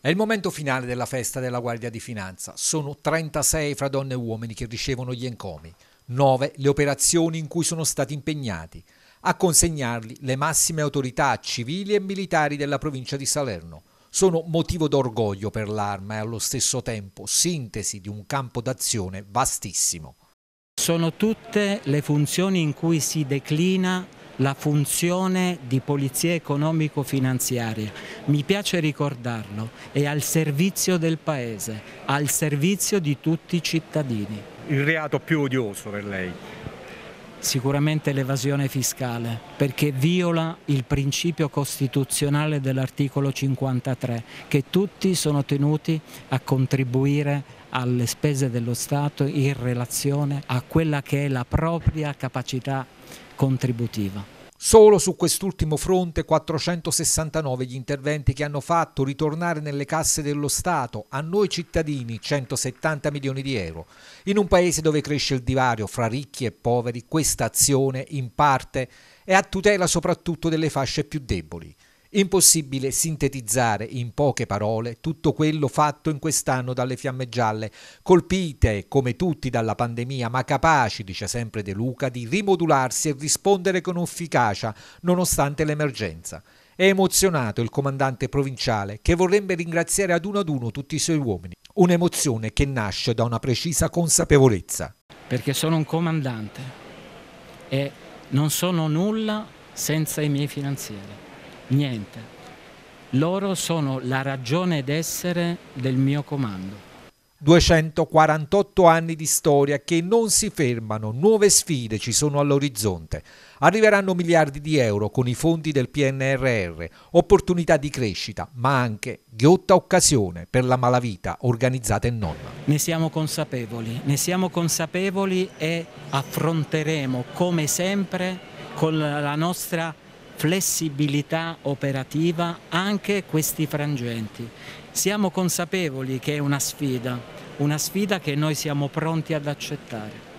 È il momento finale della festa della Guardia di Finanza. Sono 36 fra donne e uomini che ricevono gli encomi, 9 le operazioni in cui sono stati impegnati, a consegnarli le massime autorità civili e militari della provincia di Salerno. Sono motivo d'orgoglio per l'arma e allo stesso tempo sintesi di un campo d'azione vastissimo. Sono tutte le funzioni in cui si declina la funzione di polizia economico-finanziaria, mi piace ricordarlo, è al servizio del Paese, al servizio di tutti i cittadini. Il reato più odioso per lei? Sicuramente l'evasione fiscale, perché viola il principio costituzionale dell'articolo 53, che tutti sono tenuti a contribuire alle spese dello Stato in relazione a quella che è la propria capacità contributiva. Solo su quest'ultimo fronte 469 gli interventi che hanno fatto ritornare nelle casse dello Stato, a noi cittadini 170 milioni di euro. In un paese dove cresce il divario fra ricchi e poveri, questa azione in parte è a tutela soprattutto delle fasce più deboli. Impossibile sintetizzare in poche parole tutto quello fatto in quest'anno dalle fiamme gialle, colpite come tutti dalla pandemia, ma capaci, dice sempre De Luca, di rimodularsi e rispondere con efficacia nonostante l'emergenza. È emozionato il comandante provinciale che vorrebbe ringraziare ad uno ad uno tutti i suoi uomini, un'emozione che nasce da una precisa consapevolezza. Perché sono un comandante e non sono nulla senza i miei finanzieri niente. Loro sono la ragione d'essere del mio comando. 248 anni di storia che non si fermano, nuove sfide ci sono all'orizzonte. Arriveranno miliardi di euro con i fondi del PNRR, opportunità di crescita, ma anche ghiotta occasione per la malavita organizzata e non. Ne siamo consapevoli, ne siamo consapevoli e affronteremo come sempre con la nostra flessibilità operativa anche questi frangenti. Siamo consapevoli che è una sfida, una sfida che noi siamo pronti ad accettare.